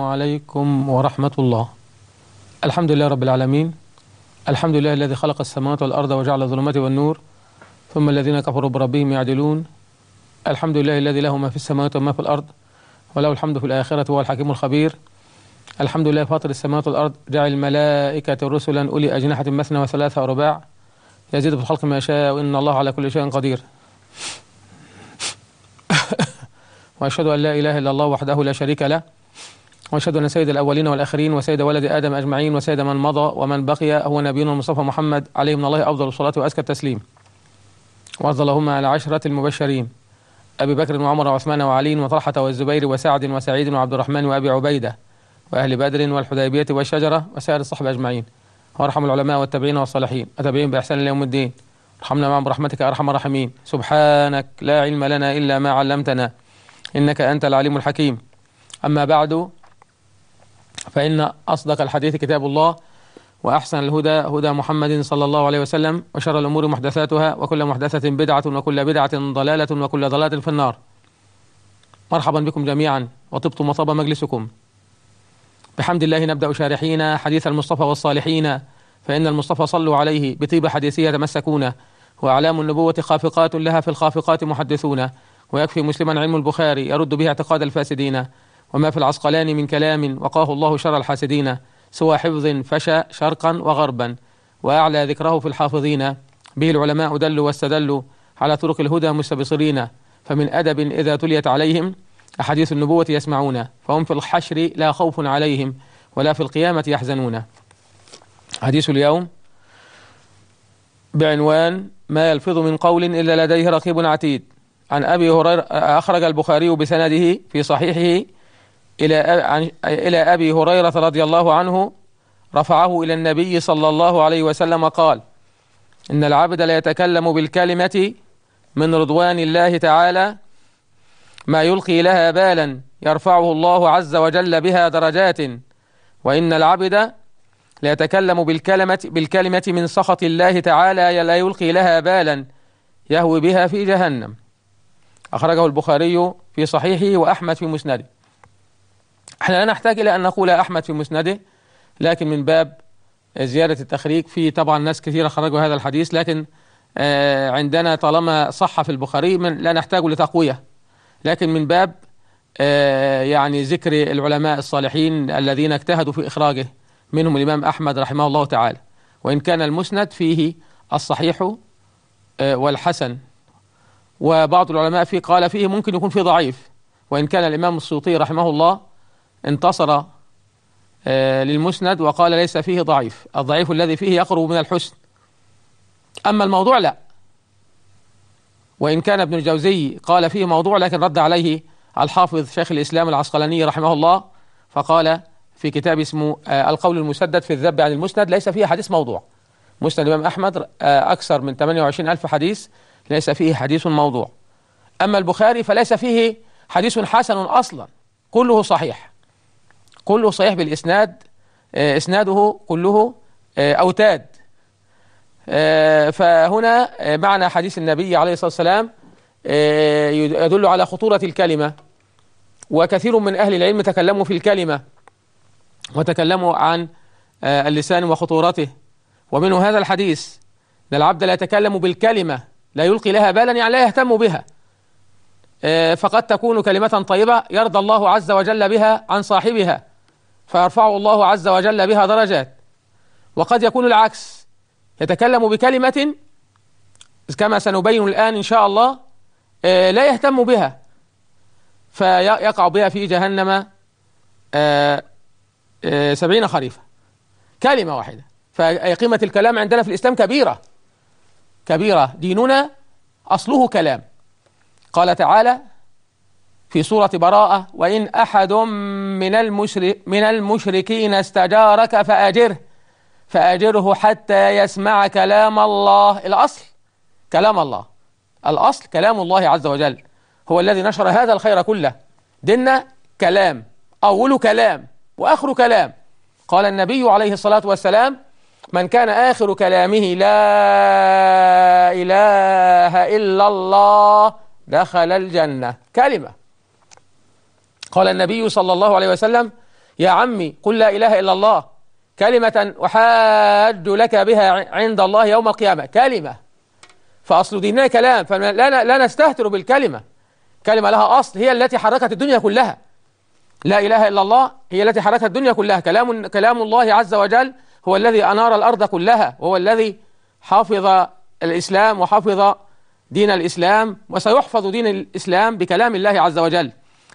عليكم ورحمة الله الحمد لله رب العالمين الحمد لله الذي خلق السماوات والأرض وجعل الظلمات والنور ثم الذين كفروا بربهم يعدلون الحمد لله الذي له ما في السماوات وما في الأرض وله الحمد في الآخرة هو الحكيم الخبير الحمد لله فاطر السماوات والأرض جعل الملائكة رسلا أولي أجنحة مثنى وثلاثة ورباع يزيد في الخلق ما يشاء وإن الله على كل شيء قدير وأشهد أن لا إله إلا الله وحده لا شريك له واشهد ان سيد الاولين والاخرين وسيد ولد ادم اجمعين وسيد من مضى ومن بقي هو نبينا المصطفى محمد عليه من الله افضل الصلاه وازكى التسليم. وارض اللهم على عشره المبشرين ابي بكر وعمر وعثمان وعلي وطلحه والزبير وسعد وسعيد وعبد الرحمن وابي عبيده واهل بدر والحديبيه والشجره وسائر الصحبه اجمعين. وارحم العلماء والتابعين والصالحين اتابعين باحسان الى يوم الدين. ارحمنا معهم برحمتك ارحم الراحمين. سبحانك لا علم لنا الا ما علمتنا انك انت العليم الحكيم. اما بعد فإن أصدق الحديث كتاب الله وأحسن الهدى هدى محمد صلى الله عليه وسلم وشر الأمور محدثاتها وكل محدثة بدعة وكل بدعة ضلالة وكل ضلالة في النار مرحبا بكم جميعا وطبتم وطاب مجلسكم بحمد الله نبدأ شارحين حديث المصطفى والصالحين فإن المصطفى صلوا عليه بطيب حديثه يتمسكون وأعلام النبوة خافقات لها في الخافقات محدثون ويكفي مسلما علم البخاري يرد به اعتقاد الفاسدين وما في العسقلان من كلام وقاه الله شر الحاسدين سوى حفظ فشى شرقا وغربا وأعلى ذكره في الحافظين به العلماء دلوا واستدلوا على طرق الهدى مستبصرين فمن أدب إذا تليت عليهم أحاديث النبوة يسمعون فهم في الحشر لا خوف عليهم ولا في القيامة يحزنون حديث اليوم بعنوان ما يلفظ من قول إلا لديه رقيب عتيد عن أبي هريرة أخرج البخاري بسنده في صحيحه إلى إلى أبي هريرة رضي الله عنه رفعه إلى النبي صلى الله عليه وسلم قال إن العبد لا يتكلم بالكلمة من رضوان الله تعالى ما يلقي لها بالا يرفعه الله عز وجل بها درجات وإن العبد لا يتكلم بالكلمة, بالكلمة من سخط الله تعالى لا يلقي لها بالا يهوي بها في جهنم أخرجه البخاري في صحيحه وأحمد في مسنده احنا لا نحتاج إلى أن نقول أحمد في مسنده لكن من باب زيادة التخريج في طبعا ناس كثيرة خرجوا هذا الحديث لكن آه، عندنا طالما صح في البخاري من لا نحتاج لتقوية لكن من باب آه، يعني ذكر العلماء الصالحين الذين اجتهدوا في إخراجه منهم الإمام أحمد رحمه الله تعالى وإن كان المسند فيه الصحيح آه، والحسن وبعض العلماء فيه قال فيه ممكن يكون فيه ضعيف وإن كان الإمام السيوطي رحمه الله انتصر آه، للمسند وقال ليس فيه ضعيف الضعيف الذي فيه يقرب من الحسن أما الموضوع لا وإن كان ابن الجوزي قال فيه موضوع لكن رد عليه الحافظ شيخ الإسلام العسقلاني رحمه الله فقال في كتاب اسمه آه، القول المسدد في الذب عن المسند ليس فيه حديث موضوع مسند الإمام أحمد آه، أكثر من 28 ألف حديث ليس فيه حديث موضوع أما البخاري فليس فيه حديث حسن أصلا كله صحيح كله صحيح بالإسناد آه، إسناده كله آه، أوتاد آه، فهنا معنى حديث النبي عليه الصلاة والسلام يدل على خطورة الكلمة وكثير من أهل العلم تكلموا في الكلمة وتكلموا عن اللسان وخطورته ومنه هذا الحديث أن العبد لا يتكلم بالكلمة لا يلقي لها بالا يعني لا يهتم بها فقد تكون كلمة طيبة يرضى الله عز وجل بها عن صاحبها فيرفعه الله عز وجل بها درجات وقد يكون العكس يتكلم بكلمة كما سنبين الآن إن شاء الله آه، لا يهتم بها فيقع بها في جهنم آه، آه، سبعين خريفة كلمة واحدة فقيمة الكلام عندنا في الإسلام كبيرة كبيرة ديننا أصله كلام قال تعالى في سورة براءة وإن أحد من, المشرك من المشركين استجارك فأجره فأجره حتى يسمع كلام الله الأصل كلام الله الأصل كلام الله عز وجل هو الذي نشر هذا الخير كله ديننا كلام أول كلام وآخر كلام قال النبي عليه الصلاة والسلام من كان آخر كلامه لا إله إلا الله دخل الجنة كلمة قال النبي صلى الله عليه وسلم يا عمي قل لا إله إلا الله كلمة أحاد لك بها عند الله يوم القيامة كلمة فأصل ديننا كلام فلا لا نستهتر بالكلمة كلمة لها أصل هي التي حركت الدنيا كلها لا إله إلا الله هي التي حركت الدنيا كلها كلام, كلام الله عز وجل هو الذي أنار الأرض كلها وهو الذي حافظ الإسلام وحافظ دين الإسلام وسيحفظ دين الإسلام بكلام الله عز وجل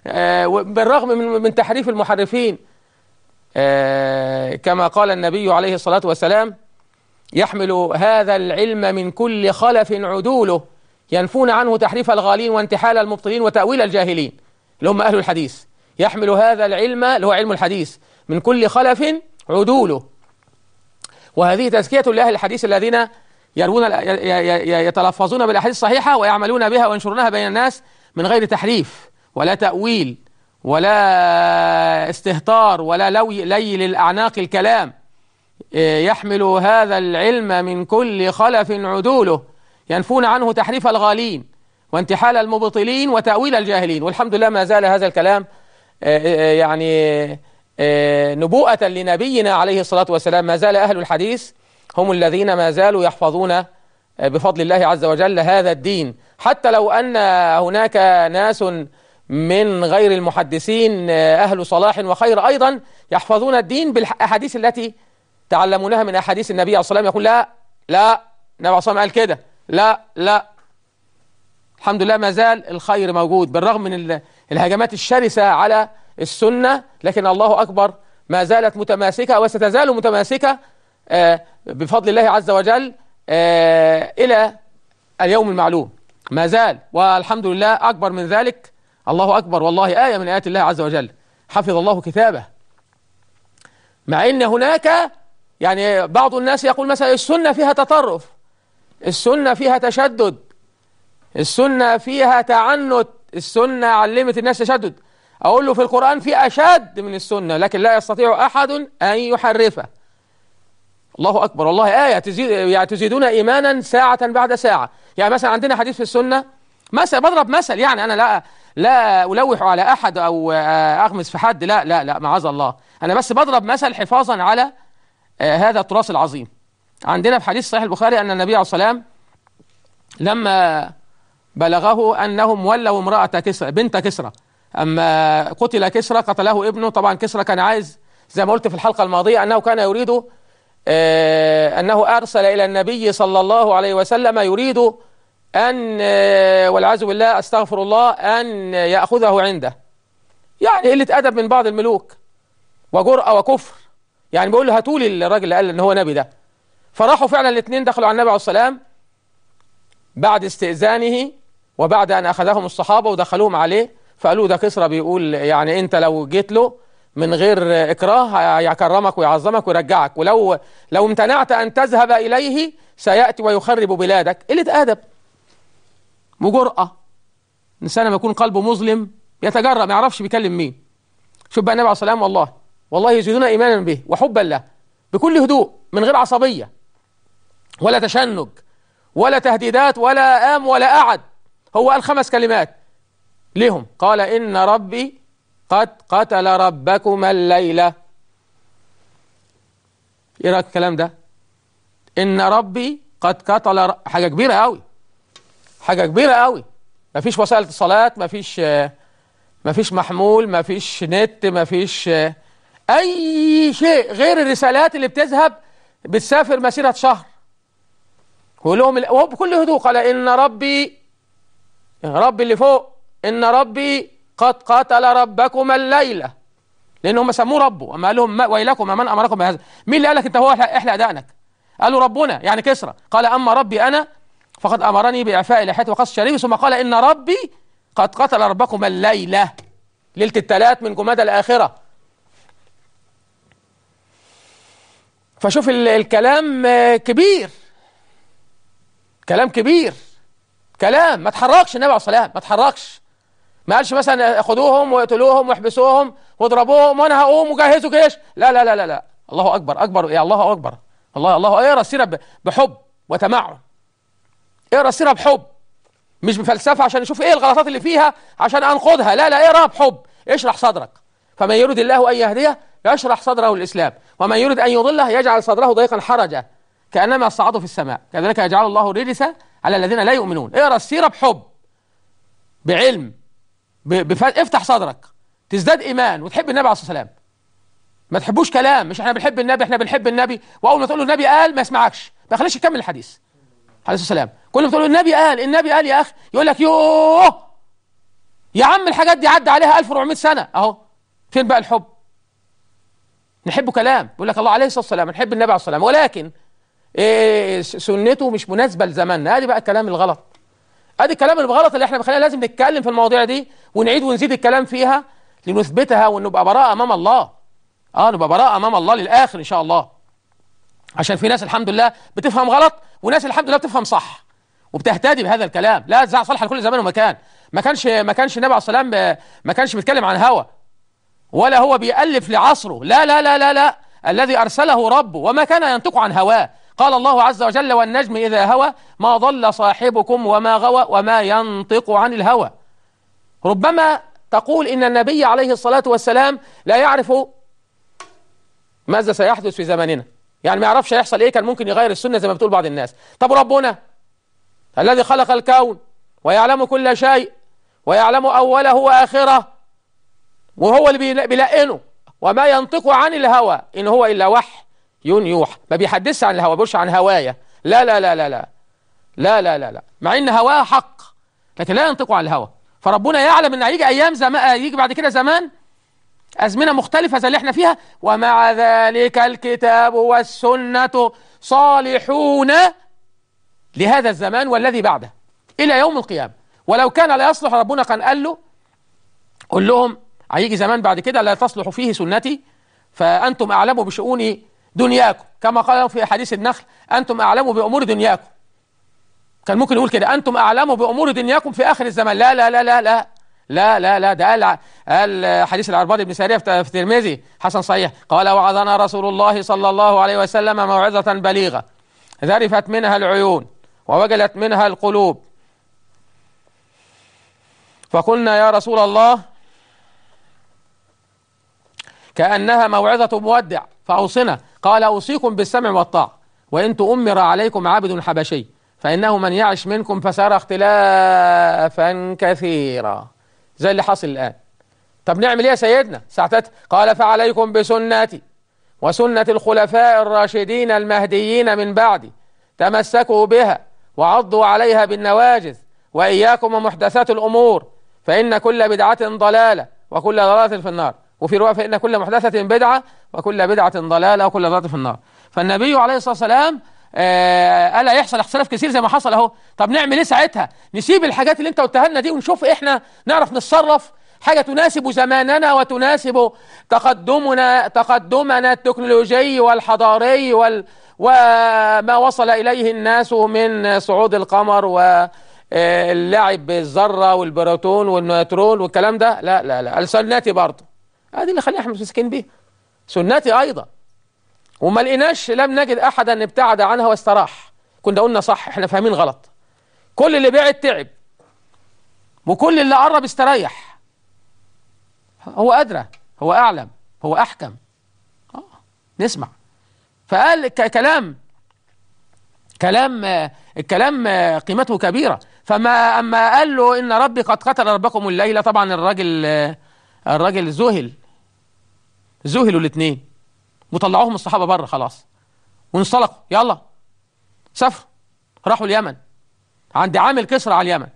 آه، بالرغم من تحريف المحرفين آه، كما قال النبي عليه الصلاة والسلام يحمل هذا العلم من كل خلف عدوله ينفون عنه تحريف الغالين وانتحال المبطلين وتأويل الجاهلين اللي هم أهل الحديث يحمل هذا العلم اللي هو علم الحديث من كل خلف عدوله وهذه تزكية لأهل الحديث الذين يروون يتلفظون بالأحاديث الصحيحة ويعملون بها وينشرونها بين الناس من غير تحريف ولا تأويل ولا استهتار ولا لوي لي للأعناق الكلام إيه، يحمل هذا العلم من كل خلف عدوله ينفون عنه تحريف الغالين وانتحال المبطلين وتأويل الجاهلين والحمد لله ما زال هذا الكلام إيه، إيه، يعني نبوءة لنبينا عليه الصلاة والسلام ما زال أهل الحديث هم الذين ما زالوا يحفظون بفضل الله عز وجل هذا الدين حتى لو أن هناك ناس من غير المحدثين آه، أهل صلاح وخير أيضا يحفظون الدين بالأحاديث التي تعلمونها من أحاديث النبي عليه الصلاة والسلام يقول لا لا النبي عليه الصلاة قال كده لا لا الحمد لله ما زال الخير موجود بالرغم من الهجمات الشرسة على السنة لكن الله أكبر ما زالت متماسكة وستزال متماسكة آه، بفضل الله عز وجل آه، إلى اليوم المعلوم ما زال والحمد لله أكبر من ذلك الله أكبر والله آية من آيات الله عز وجل حفظ الله كتابه مع أن هناك يعني بعض الناس يقول مثلا السنة فيها تطرف السنة فيها تشدد السنة فيها تعنت السنة علمت الناس تشدد أقول له في القرآن في أشد من السنة لكن لا يستطيع أحد أن يحرفه الله أكبر والله آية تزيد يعني تزيدون إيمانا ساعة بعد ساعة يعني مثلا عندنا حديث في السنة مثل بضرب مثل يعني أنا لا لا ألوح على أحد أو آه، أغمز في حد لا لا لا معاذ الله أنا بس بضرب مثل حفاظا على آه، هذا التراث العظيم عندنا في حديث صحيح البخاري أن النبي عليه الصلاة والسلام لما بلغه أنهم ولوا امرأة كسرى بنت كسرى أما قتل كسرى قتله ابنه طبعا كسرى كان عايز زي ما قلت في الحلقة الماضية أنه كان يريد آه، أنه أرسل إلى النبي صلى الله عليه وسلم يريد أن آه، والعياذ بالله أستغفر الله أن يأخذه عنده يعني قلة أدب من بعض الملوك وجرأة وكفر يعني بيقول له هاتوا لي الراجل اللي قال إن هو نبي ده فراحوا فعلا الاثنين دخلوا على النبي عليه السلام بعد استئذانه وبعد أن أخذهم الصحابة ودخلوهم عليه فقالوا ده كسرى بيقول يعني أنت لو جيت له من غير إكراه هيكرمك ويعظمك ويرجعك ولو لو امتنعت أن تذهب إليه سيأتي ويخرب بلادك قلة أدب وجرأة إنسان لما يكون قلبه مظلم يتجرأ ما يعرفش بيكلم مين شوف بقى النبي عليه الصلاة والله والله يزيدون إيمانا به وحبا له بكل هدوء من غير عصبية ولا تشنج ولا تهديدات ولا قام ولا قعد هو قال خمس كلمات لهم قال إن ربي قد قتل ربكما الليلة إيه رأيك الكلام ده إن ربي قد قتل حاجة كبيرة أوي حاجة كبيرة قوي مفيش وسائل اتصالات مفيش مفيش محمول مفيش نت مفيش أي شيء غير الرسالات اللي بتذهب بتسافر مسيرة شهر ولهم وهو بكل هدوء قال إن ربي ربي اللي فوق إن ربي قد قتل ربكما الليلة لأن هم سموه ربه أما قال لهم ويلكم من أمركم بهذا مين اللي قال لك أنت هو إحلى دقنك قالوا ربنا يعني كسرى قال أما ربي أنا فقد أمرني بإعفاء لحيتي وقص شاربي ثم قال إن ربي قد قتل ربكم الليلة ليلة التلات من جمادى الآخرة فشوف الكلام آه، كبير كلام كبير كلام ما تحركش النبي عليه الصلاة والسلام ما تحركش ما قالش مثلا خدوهم واقتلوهم واحبسوهم واضربوهم وانا هقوم وجهزوا جيش لا لا لا لا لا الله اكبر اكبر يا الله اكبر الله الله اقرا السيره بحب وتمعن اقرا ايه السيره بحب مش بفلسفه عشان نشوف ايه الغلطات اللي فيها عشان انقضها لا لا اقراها بحب اشرح صدرك فمن يرد الله ان يهديه يشرح صدره للاسلام ومن يرد ان يضله يجعل صدره ضيقا حرجا كانما صعدوا في السماء كذلك يجعل الله الرجس على الذين لا يؤمنون اقرا ايه السيره بحب بعلم بف... افتح صدرك تزداد ايمان وتحب النبي عليه الصلاه والسلام ما تحبوش كلام مش احنا بنحب النبي احنا بنحب النبي واول ما تقول له النبي قال ما يسمعكش ما خليش يكمل الحديث عليه الصلاه والسلام كل ما تقول النبي قال النبي قال يا اخي يقول لك يوه يا عم الحاجات دي عدى عليها 1400 سنه اهو فين بقى الحب نحب كلام يقول لك الله عليه الصلاه والسلام نحب النبي عليه الصلاه والسلام ولكن إيه سنته مش مناسبه لزماننا ادي بقى الكلام الغلط ادي الكلام الغلط اللي احنا بنخليها لازم نتكلم في المواضيع دي ونعيد ونزيد الكلام فيها لنثبتها ونبقى براء امام الله اه نبقى براء امام الله للاخر ان شاء الله عشان في ناس الحمد لله بتفهم غلط وناس الحمد لله بتفهم صح وبتهتدي بهذا الكلام لا زع صالح لكل زمان ومكان ما كانش ما كانش النبي عليه الصلاه والسلام ما كانش بيتكلم عن هوى ولا هو بيألف لعصره لا لا لا لا لا الذي أرسله ربه وما كان ينطق عن هواه قال الله عز وجل والنجم إذا هوى ما ضل صاحبكم وما غوى وما ينطق عن الهوى ربما تقول إن النبي عليه الصلاة والسلام لا يعرف ماذا سيحدث في زماننا يعني ما يعرفش هيحصل ايه كان ممكن يغير السنه زي ما بتقول بعض الناس طب ربنا الذي خلق الكون ويعلم كل شيء ويعلم اوله واخره وهو اللي بيلقنه وما ينطق عن الهوى ان هو الا وحي يوحى ما بيحدثش عن الهوى بيقولش عن هوايا لا لا لا لا لا لا لا لا لا مع ان هواه حق لكن لا ينطق عن الهوى فربنا يعلم ان هيجي ايام زمان آه، هيجي بعد كده زمان أزمنة مختلفة زي اللي احنا فيها ومع ذلك الكتاب والسنة صالحون لهذا الزمان والذي بعده إلى يوم القيامة ولو كان لا يصلح ربنا كان قال له قل لهم هيجي زمان بعد كده لا تصلح فيه سنتي فأنتم أعلموا بشؤون دنياكم كما قال في حديث النخل أنتم أعلموا بأمور دنياكم كان ممكن يقول كده أنتم أعلموا بأمور دنياكم في آخر الزمان لا لا لا لا لا لا لا لا ده قال قال حديث العرباض بن ساريه في الترمذي حسن صحيح قال وعظنا رسول الله صلى الله عليه وسلم موعظه بليغه ذرفت منها العيون ووجلت منها القلوب فقلنا يا رسول الله كأنها موعظة مودع فأوصنا قال أوصيكم بالسمع والطاعة وإن تؤمر عليكم عبد حبشي فإنه من يعش منكم فسار اختلافا كثيرا زي اللي حاصل الآن طب نعمل ايه يا سيدنا ساعتها قال فعليكم بسنتي وسنة الخلفاء الراشدين المهديين من بعدي تمسكوا بها وعضوا عليها بالنواجذ وإياكم ومحدثات الأمور فإن كل بدعة ضلالة وكل ضلالة في النار وفي رواية فإن كل محدثة بدعة وكل بدعة ضلالة وكل ضلالة في النار فالنبي عليه الصلاة والسلام آه، الا يحصل اختلاف كثير زي ما حصل اهو طب نعمل ايه ساعتها نسيب الحاجات اللي انت قلتها لنا دي ونشوف احنا نعرف نتصرف حاجه تناسب زماننا وتناسب تقدمنا تقدمنا التكنولوجي والحضاري وال وما وصل اليه الناس من صعود القمر و اللعب بالذره والبروتون والنيوترون والكلام ده لا لا لا سنتي برضه ادي آه، اللي خلينا احنا متمسكين بيه سنتي ايضا وما لقيناش لم نجد احدا ابتعد عنها واستراح كنا قلنا صح احنا فاهمين غلط كل اللي بعد تعب وكل اللي قرب استريح هو أدرى هو أعلم هو أحكم آه، نسمع فقال كلام كلام الكلام قيمته كبيرة فما أما قال له إن ربي قد قتل ربكم الليلة طبعا الراجل الراجل ذهل ذهلوا الاثنين وطلعوهم الصحابه بره خلاص وانصلقوا يلا سافروا راحوا اليمن عند عامل كسرى على اليمن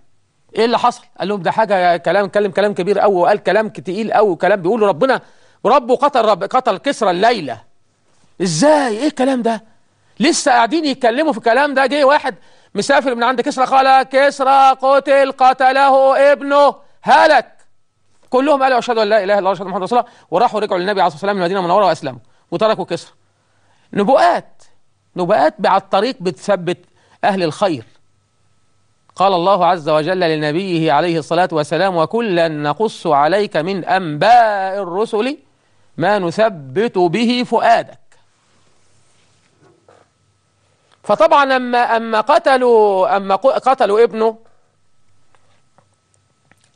ايه اللي حصل؟ قال لهم ده حاجه كلام اتكلم كلام كبير قوي وقال كلام تقيل قوي وكلام بيقولوا ربنا ربه قتل رب قتل كسرى الليله ازاي؟ ايه الكلام ده؟ لسه قاعدين يتكلموا في الكلام ده جه واحد مسافر من عند كسرى قال كسرى قتل قتله ابنه هلك كلهم قالوا اشهد ان لا اله الا الله محمد رسول الله وراحوا رجعوا للنبي عليه الصلاه والسلام المدينه المنوره واسلموا وتركوا كسرى نبوءات نبوءات على الطريق بتثبت أهل الخير قال الله عز وجل لنبيه عليه الصلاة والسلام وكلا نقص عليك من أنباء الرسل ما نثبت به فؤادك فطبعا أما, أما قتلوا أما قتلوا ابنه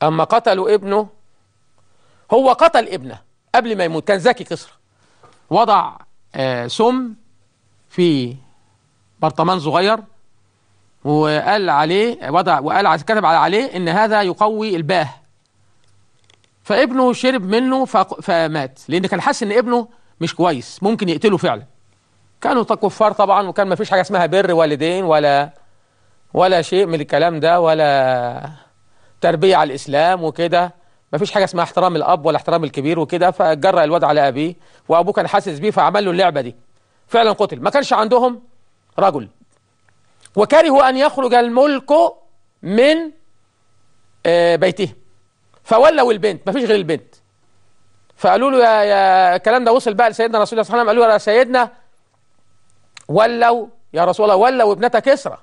أما قتلوا ابنه هو قتل ابنه قبل ما يموت كان ذكي كسرى وضع آه، سم في برطمان صغير وقال عليه وضع وقال كتب عليه ان هذا يقوي الباه فابنه شرب منه فمات لان كان حاسس ان ابنه مش كويس ممكن يقتله فعلا كانوا كفار طبعا وكان ما فيش حاجه اسمها بر والدين ولا ولا شيء من الكلام ده ولا تربيه على الاسلام وكده مفيش حاجه اسمها احترام الاب ولا احترام الكبير وكده فجرى الواد على ابيه وابوه كان حاسس بيه فعمل له اللعبه دي فعلا قتل ما كانش عندهم رجل وكرهوا ان يخرج الملك من آه، بيته فولوا البنت مفيش غير البنت فقالوا له يا, يا الكلام ده وصل بقى لسيدنا رسول الله صلى الله عليه وسلم قالوا له يا سيدنا ولوا يا رسول الله ولوا ابنتك كسرى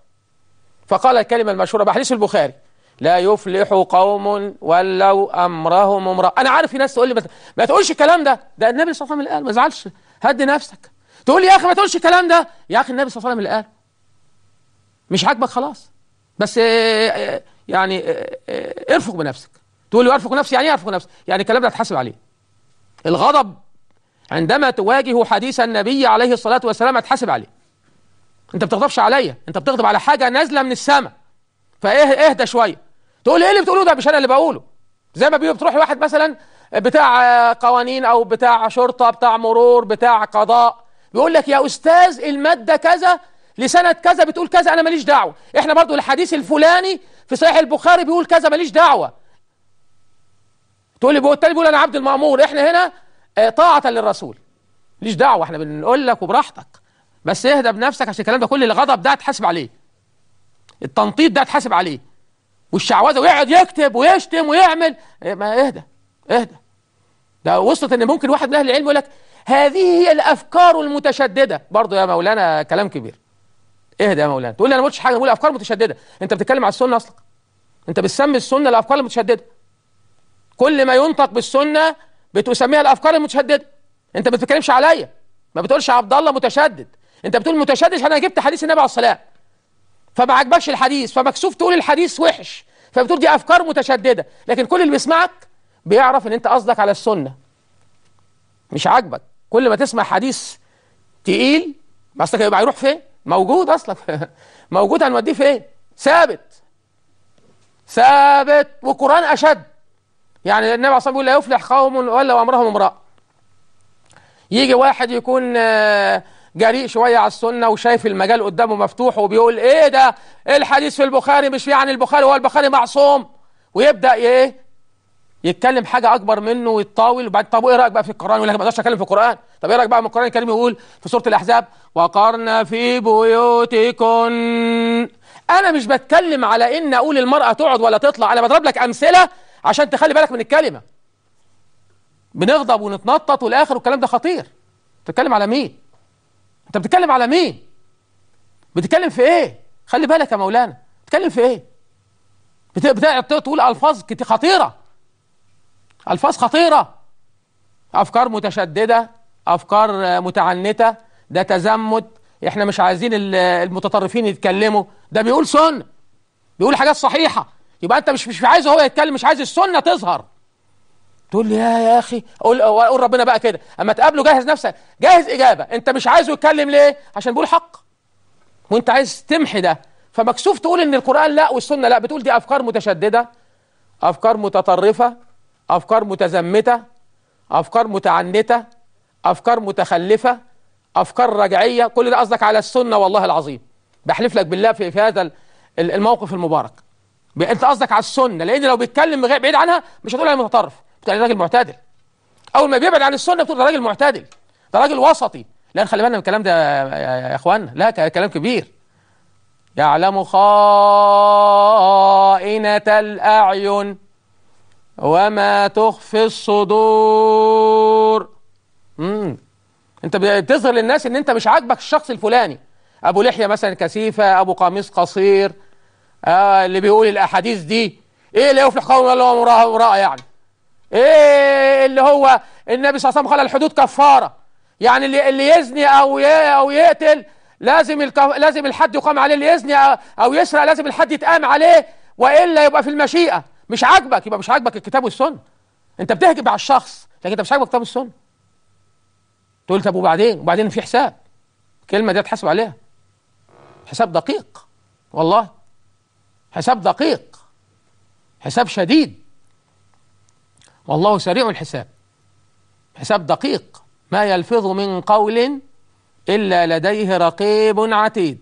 فقال الكلمه المشهوره بحديث البخاري لا يفلح قوم ولوا امرهم امرا انا عارف في ناس تقول لي ما, ما تقولش الكلام ده ده النبي صلى الله عليه وسلم قال ما زعلش هد نفسك تقول لي يا اخي ما تقولش الكلام ده يا اخي النبي صلى الله عليه وسلم اللي قال مش عاجبك خلاص بس آه، آه، يعني آه، ارفق بنفسك تقول لي ارفق نفسي يعني ايه ارفق نفسي يعني الكلام ده تحاسب عليه الغضب عندما تواجه حديث النبي عليه الصلاه والسلام تحاسب عليه انت بتغضبش عليا انت بتغضب على حاجه نازله من السماء فاهدى إيه، شويه تقول لي ايه اللي بتقوله ده مش انا اللي بقوله زي ما بيقولوا بتروحي واحد مثلا بتاع قوانين او بتاع شرطه بتاع مرور بتاع قضاء بيقول لك يا استاذ الماده كذا لسنه كذا بتقول كذا انا ماليش دعوه احنا برضو الحديث الفلاني في صحيح البخاري بيقول كذا ماليش دعوه تقول لي بيقول التاني بيقول انا عبد المامور احنا هنا آه، طاعه للرسول ماليش دعوه احنا بنقول لك وبراحتك بس اهدى بنفسك عشان الكلام ده كل الغضب ده هتحاسب عليه التنطيط ده هتحاسب عليه والشعوذه ويقعد يكتب ويشتم ويعمل إيه، ما اهدى اهدى ده وصلت ان ممكن واحد من اهل العلم يقول لك هذه هي الافكار المتشدده برضه يا مولانا كلام كبير اهدى يا مولانا تقول لي انا ما قلتش حاجه بقول افكار متشدده انت بتتكلم على السنه اصلا انت بتسمي السنه الافكار المتشدده كل ما ينطق بالسنه بتسميها الافكار المتشدده انت ما بتتكلمش عليا ما بتقولش عبد الله متشدد انت بتقول متشدد انا جبت حديث النبي عليه الصلاه فما عجبكش الحديث فمكسوف تقول الحديث وحش فبتقول دي افكار متشدده لكن كل اللي بيسمعك بيعرف ان انت قصدك على السنه مش عاجبك كل ما تسمع حديث تقيل اصلك يبقى هيروح فين موجود اصلك موجود هنوديه فين ثابت ثابت والقران اشد يعني النبي عليه الصلاه والسلام بيقول لا يفلح قوم ولا وامرهم امراه يجي واحد يكون آه جريء شويه على السنه وشايف المجال قدامه مفتوح وبيقول ايه ده إيه الحديث في البخاري مش فيه عن البخاري هو البخاري معصوم ويبدا ايه يتكلم حاجه اكبر منه ويتطاول وبعد طب وايه رايك بقى في القران يقول لك ما اقدرش اتكلم في القران طب ايه رايك بقى من القران الكريم يقول في سوره الاحزاب وقرنا في بيوتكن انا مش بتكلم على ان اقول المراه تقعد ولا تطلع انا بضرب لك امثله عشان تخلي بالك من الكلمه بنغضب ونتنطط والاخر والكلام ده خطير تتكلم على مين انت بتتكلم على مين بتتكلم في ايه خلي بالك يا مولانا بتتكلم في ايه بتقعد تقول الفاظ خطيره الفاظ خطيره افكار متشدده افكار متعنته ده تزمت احنا مش عايزين المتطرفين يتكلموا ده بيقول سنه بيقول حاجات صحيحه يبقى انت مش مش عايز هو يتكلم مش عايز السنه تظهر تقول لي يا يا اخي اقول اقول ربنا بقى كده اما تقابله جهز نفسك جهز اجابه انت مش عايزه يتكلم ليه عشان بيقول حق وانت عايز تمحي ده فمكسوف تقول ان القران لا والسنه لا بتقول دي افكار متشدده افكار متطرفه افكار متزمته افكار متعنته افكار متخلفه افكار رجعيه كل ده قصدك على السنه والله العظيم بحلف لك بالله في, هذا الموقف المبارك انت قصدك على السنه لان لو بيتكلم بعيد عنها مش هتقول أنا متطرف بتقول راجل معتدل اول ما بيبعد عن السنه بتقول ده راجل معتدل ده راجل وسطي لان خلي بالنا من الكلام ده يا اخوانا لا كلام كبير يعلم خائنة الأعين وما تخفي الصدور مم. انت بتظهر للناس ان انت مش عاجبك الشخص الفلاني ابو لحيه مثلا كثيفه ابو قميص قصير آه اللي بيقول الاحاديث دي ايه اللي يفلح قوم الله امراه يعني ايه اللي هو النبي صلى الله عليه وسلم قال الحدود كفاره يعني اللي اللي يزني او او يقتل لازم لازم الحد يقام عليه اللي يزني او يسرق لازم الحد يتقام عليه والا يبقى في المشيئه مش عاجبك يبقى مش عاجبك الكتاب والسنه انت بتهجم على الشخص لكن انت مش عاجبك الكتاب والسنه تقول طب وبعدين وبعدين في حساب الكلمه دي هتحاسب عليها حساب دقيق والله حساب دقيق حساب شديد والله سريع الحساب حساب دقيق ما يلفظ من قول إلا لديه رقيب عتيد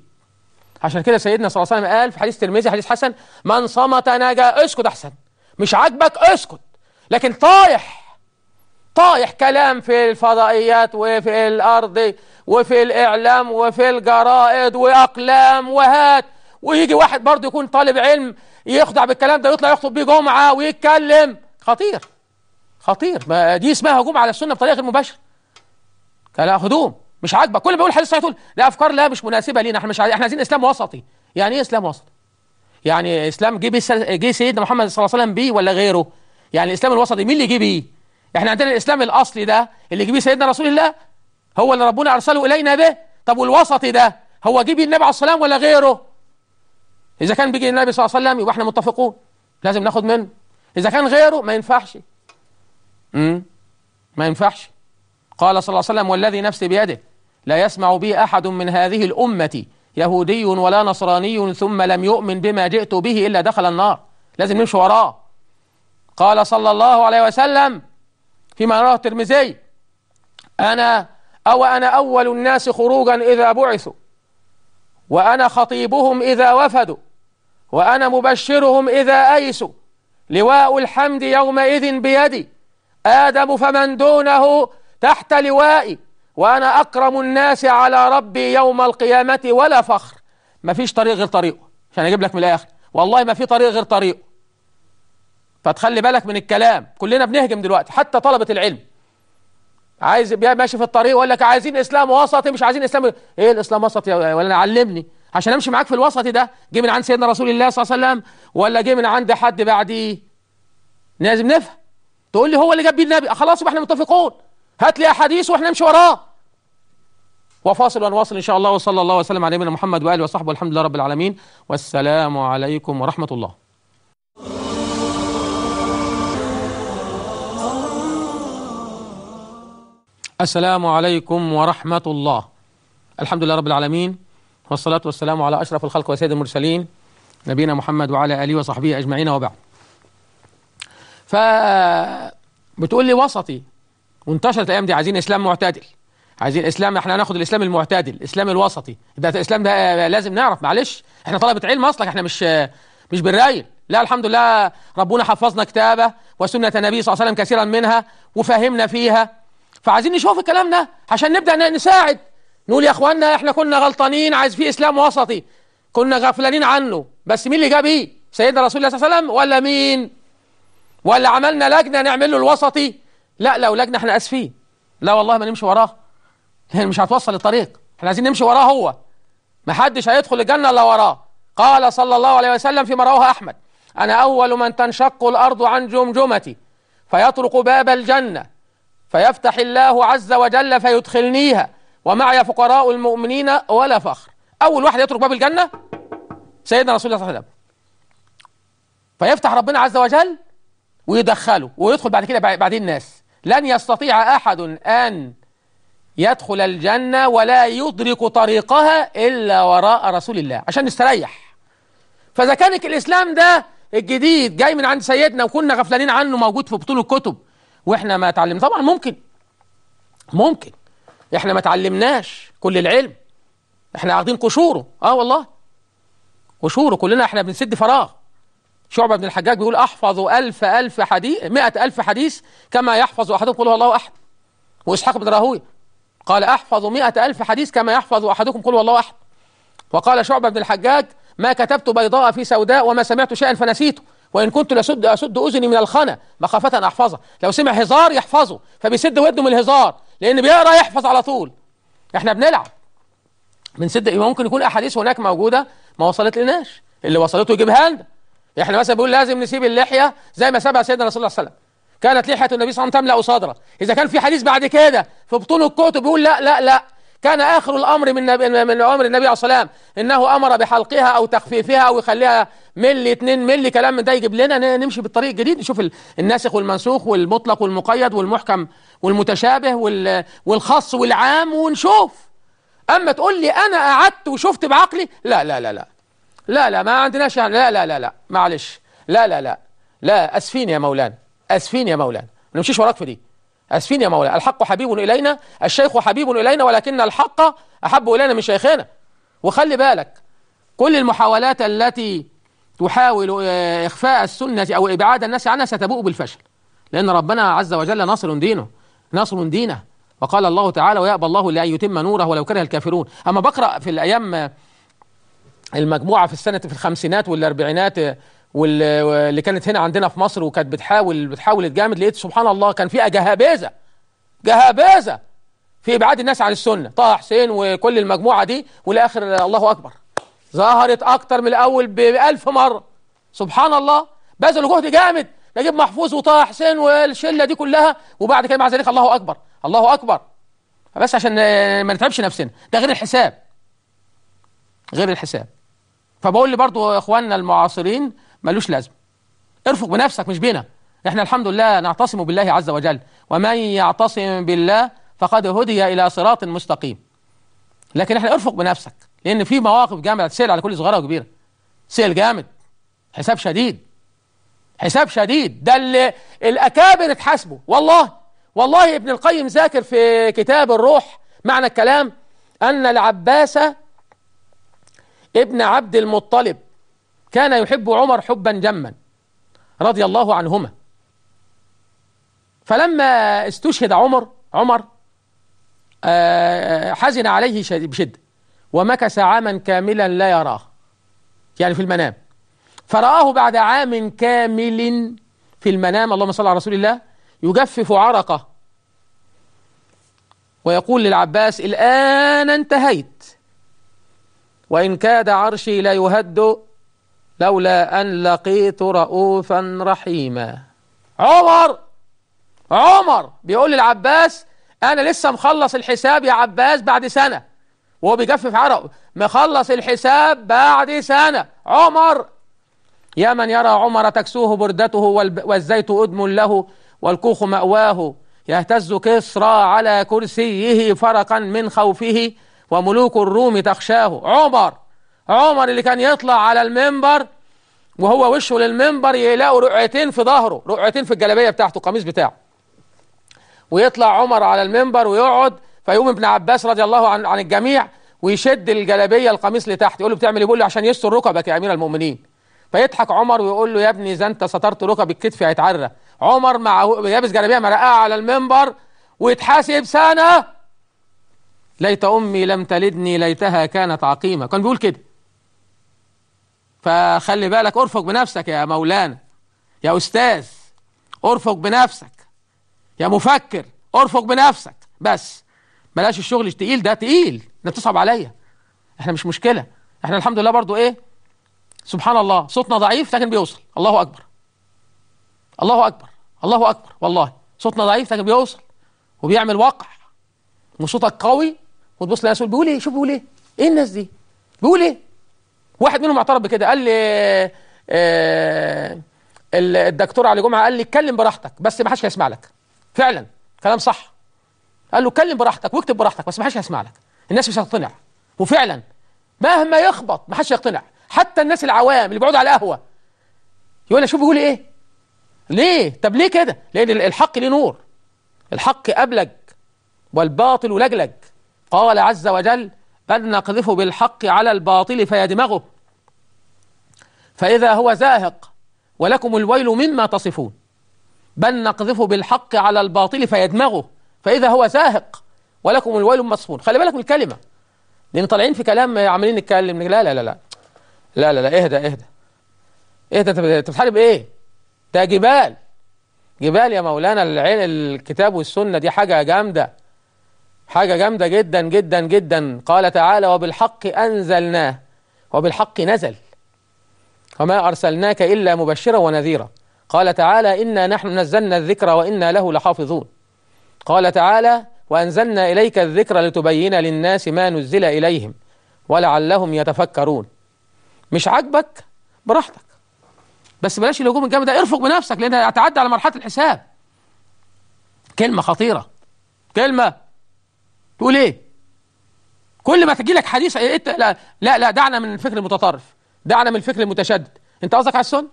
عشان كده سيدنا صلى الله عليه وسلم قال في حديث ترمذي حديث حسن من صمت نجا اسكت أحسن مش عاجبك اسكت لكن طايح طايح كلام في الفضائيات وفي الأرض وفي الإعلام وفي الجرائد وأقلام وهات ويجي واحد برضه يكون طالب علم يخدع بالكلام ده ويطلع يخطب بيه جمعة ويتكلم خطير خطير ما دي اسمها هجوم على السنه بطريقه غير مباشره كلام هدوم مش عاجبك كل ما بيقول حديث صحيح تقول لا افكار لا مش مناسبه لينا احنا مش عايزين احنا عايزين اسلام وسطي يعني ايه اسلام وسطي يعني اسلام جه جه سيدنا محمد صلى الله عليه وسلم بيه ولا غيره يعني الاسلام الوسطي مين اللي جه بيه احنا عندنا الاسلام الاصلي ده اللي جه بيه سيدنا رسول الله هو اللي ربنا ارسله الينا به طب والوسطي ده هو جه بيه النبي عليه الصلاه ولا غيره اذا كان بيجي النبي صلى الله عليه وسلم يبقى احنا متفقون لازم ناخد منه اذا كان غيره ما ينفعش امم ما ينفعش قال صلى الله عليه وسلم والذي نفسي بيده لا يسمع بي أحد من هذه الأمة يهودي ولا نصراني ثم لم يؤمن بما جئت به إلا دخل النار لازم نمشي وراه قال صلى الله عليه وسلم فيما رواه الترمذي أنا أو أنا أول الناس خروجا إذا بعثوا وأنا خطيبهم إذا وفدوا وأنا مبشرهم إذا أيسوا لواء الحمد يومئذ بيدي آدم فمن دونه تحت لوائي وأنا أكرم الناس على ربي يوم القيامة ولا فخر ما فيش طريق غير طريقه عشان أجيب لك من الآخر والله ما في طريق غير طريقه فتخلي بالك من الكلام كلنا بنهجم دلوقتي حتى طلبة العلم عايز ماشي في الطريق ويقول لك عايزين اسلام وسطي مش عايزين اسلام ايه الاسلام يا ولا علمني عشان امشي معاك في الوسطي ده جه من عند سيدنا رسول الله صلى الله عليه وسلم ولا جه من عند حد بعديه لازم نفهم تقول لي هو اللي جاب بيه النبي خلاص يبقى احنا متفقون هات لي احاديث واحنا نمشي وراه وفاصل ونواصل ان شاء الله وصلى الله وسلم على نبينا محمد واله وصحبه الحمد لله رب العالمين والسلام عليكم ورحمه الله السلام عليكم ورحمة الله الحمد لله رب العالمين والصلاة والسلام على أشرف الخلق وسيد المرسلين نبينا محمد وعلى آله وصحبه أجمعين وبعد ف بتقول لي وسطي وانتشرت الايام دي عايزين اسلام معتدل عايزين اسلام احنا هناخد الاسلام المعتدل الاسلام الوسطي ده الاسلام ده لازم نعرف معلش احنا طلبه علم اصلا احنا مش مش بالرايل لا الحمد لله ربنا حفظنا كتابه وسنه النبي صلى الله عليه وسلم كثيرا منها وفهمنا فيها فعايزين نشوف الكلام ده عشان نبدا نساعد نقول يا اخوانا احنا كنا غلطانين عايز في اسلام وسطي كنا غفلانين عنه بس مين اللي جاب بيه سيدنا رسول الله صلى الله عليه وسلم ولا مين ولا عملنا لجنة نعمل له الوسطي لا لو لجنة احنا اسفين لا والله ما نمشي وراه يعني مش هتوصل الطريق احنا عايزين نمشي وراه هو ما حدش هيدخل الجنة الا وراه قال صلى الله عليه وسلم فيما رواه أحمد أنا أول من تنشق الأرض عن جمجمتي فيطرق باب الجنة فيفتح الله عز وجل فيدخلنيها ومعي فقراء المؤمنين ولا فخر أول واحد يطرق باب الجنة سيدنا رسول الله صلى الله عليه وسلم فيفتح ربنا عز وجل ويدخله ويدخل بعد كده بعدين الناس لن يستطيع أحد أن يدخل الجنة ولا يدرك طريقها إلا وراء رسول الله عشان نستريح فإذا كان الإسلام ده الجديد جاي من عند سيدنا وكنا غفلانين عنه موجود في بطول الكتب واحنا ما تعلمنا طبعا ممكن ممكن احنا ما تعلمناش كل العلم احنا واخدين قشوره اه والله قشوره كلنا احنا بنسد فراغ شعبة بن الحجاج بيقول أحفظ ألف ألف حديث مئة ألف حديث كما يحفظ أحدكم قل هو الله أحد وإسحاق بن راهويه قال أحفظ مئة ألف حديث كما يحفظ أحدكم قل هو الله أحد وقال شعبة بن الحجاج ما كتبت بيضاء في سوداء وما سمعت شيئا فنسيته وإن كنت لسد أسد أذني من الخنا مخافة أن أحفظه لو سمع هزار يحفظه فبيسد ودنه من الهزار لأن بيقرأ يحفظ على طول إحنا بنلعب بنسد ممكن يكون أحاديث هناك موجودة ما وصلت لناش اللي وصلته يجيبها لنا احنا مثلا بنقول لازم نسيب اللحيه زي ما سابها سيدنا رسول الله صلى الله عليه وسلم كانت لحيه النبي صلى الله عليه وسلم تملا صدره اذا كان في حديث بعد كده في بطون الكتب بيقول لا لا لا كان اخر الامر من نبي من عمر النبي عليه والسلام انه امر بحلقها او تخفيفها او يخليها ملي 2 ملي كلام من ده يجيب لنا نمشي بالطريق الجديد نشوف الناسخ والمنسوخ والمطلق والمقيد والمحكم والمتشابه والخاص والعام ونشوف اما تقول لي انا قعدت وشفت بعقلي لا لا لا لا لا لا ما عندناش يعني لا لا لا لا معلش لا لا لا لا أسفين يا مولانا أسفين يا مولانا ما نمشيش وراك في دي أسفين يا مولانا الحق حبيب إلينا الشيخ حبيب إلينا ولكن الحق أحب إلينا من شيخنا وخلي بالك كل المحاولات التي تحاول آه، إخفاء السنة أو إبعاد الناس عنها ستبوء بالفشل لأن ربنا عز وجل ناصر دينه ناصر دينه وقال الله تعالى ويأبى الله لأن يتم نوره ولو كره الكافرون أما بقرأ في الأيام المجموعه في السنه في الخمسينات والاربعينات آه، واللي آه، كانت هنا عندنا في مصر وكانت بتحاول بتحاول تجامد لقيت سبحان الله كان فيها جهابذه جهابذه في ابعاد الناس عن السنه طه حسين وكل المجموعه دي والاخر آه، الله اكبر ظهرت اكتر من الاول بألف مره سبحان الله بذلوا جهد جامد نجيب محفوظ وطه حسين والشله دي كلها وبعد كده مع ذلك الله اكبر الله اكبر بس عشان ما نتعبش نفسنا ده غير الحساب غير الحساب فبقول لبرضه اخواننا المعاصرين ملوش لازمه ارفق بنفسك مش بينا احنا الحمد لله نعتصم بالله عز وجل ومن يعتصم بالله فقد هدي الى صراط مستقيم لكن احنا ارفق بنفسك لان في مواقف جامده تسال على كل صغيره وكبيره سئل جامد حساب شديد حساب شديد ده اللي الاكابر اتحاسبوا والله والله ابن القيم ذاكر في كتاب الروح معنى الكلام ان العباس ابن عبد المطلب كان يحب عمر حبا جما رضي الله عنهما فلما استشهد عمر عمر آه، آه، حزن عليه بشدة ومكث عاما كاملا لا يراه يعني في المنام فرآه بعد عام كامل في المنام اللهم صل على رسول الله يجفف عرقه ويقول للعباس الآن انتهيت وإن كاد عرشي ليهد لولا أن لقيت رؤوفا رحيما عمر عمر بيقول للعباس أنا لسه مخلص الحساب يا عباس بعد سنة وهو بيجفف عرقه مخلص الحساب بعد سنة عمر يا من يرى عمر تكسوه بردته والزيت أدم له والكوخ مأواه يهتز كسرى على كرسيه فرقا من خوفه وملوك الروم تخشاه عمر عمر اللي كان يطلع على المنبر وهو وشه للمنبر يلاقوا رقعتين في ظهره رقعتين في الجلابيه بتاعته القميص بتاعه ويطلع عمر على المنبر ويقعد فيقوم ابن عباس رضي الله عن عن الجميع ويشد الجلابيه القميص لتحت يقول له بتعمل ايه بيقول له عشان يستر ركبك يا امير المؤمنين فيضحك عمر ويقول له يا ابني اذا انت سترت ركب الكتف هيتعرى عمر مع يابس جلابيه مرقعه على المنبر ويتحاسب سنه ليت أمي لم تلدني ليتها كانت عقيمة كان بيقول كده فخلي بالك ارفق بنفسك يا مولانا يا أستاذ ارفق بنفسك يا مفكر ارفق بنفسك بس بلاش الشغل التقيل ده تقيل ده بتصعب عليا احنا مش مشكلة احنا الحمد لله برضو ايه سبحان الله صوتنا ضعيف لكن بيوصل الله أكبر الله أكبر الله أكبر والله صوتنا ضعيف لكن بيوصل وبيعمل وقع وصوتك قوي وتبص لها بيقول ايه شوف بيقول ايه ايه الناس دي بيقول ايه واحد منهم اعترف بكده قال لي آه الدكتور علي جمعه قال لي اتكلم براحتك بس ما حدش هيسمع لك فعلا كلام صح قال له اتكلم براحتك واكتب براحتك بس ما حدش هيسمع لك الناس مش هتقتنع وفعلا مهما يخبط ما حدش يقتنع حتى الناس العوام اللي بيقعدوا على القهوه يقول شوف بيقول ايه ليه طب ليه كده لان الحق ليه نور الحق ابلج والباطل لجلج قال عز وجل بل نقذف بالحق على الباطل فيدمغه فإذا هو زاهق ولكم الويل مما تصفون بل نقذف بالحق على الباطل فيدمغه فإذا هو زاهق ولكم الويل مما تصفون خلي بالك من الكلمة لأن طالعين في كلام عمالين نتكلم لا لا لا لا لا لا لا اهدى اهدى اهدى انت بتحارب ايه؟ ده جبال جبال يا مولانا العين الكتاب والسنة دي حاجة جامدة حاجة جامدة جدا جدا جدا قال تعالى وبالحق أنزلناه وبالحق نزل وما أرسلناك إلا مبشرا ونذيرا قال تعالى إنا نحن نزلنا الذكر وإنا له لحافظون قال تعالى وأنزلنا إليك الذكر لتبين للناس ما نزل إليهم ولعلهم يتفكرون مش عاجبك براحتك بس بلاش الهجوم الجامد ده ارفق بنفسك لأنها هتعدي على مرحلة الحساب كلمة خطيرة كلمة تقول ايه كل ما تجي لك حديث إيه لا لا لا دعنا من الفكر المتطرف دعنا من الفكر المتشدد انت قصدك على السنه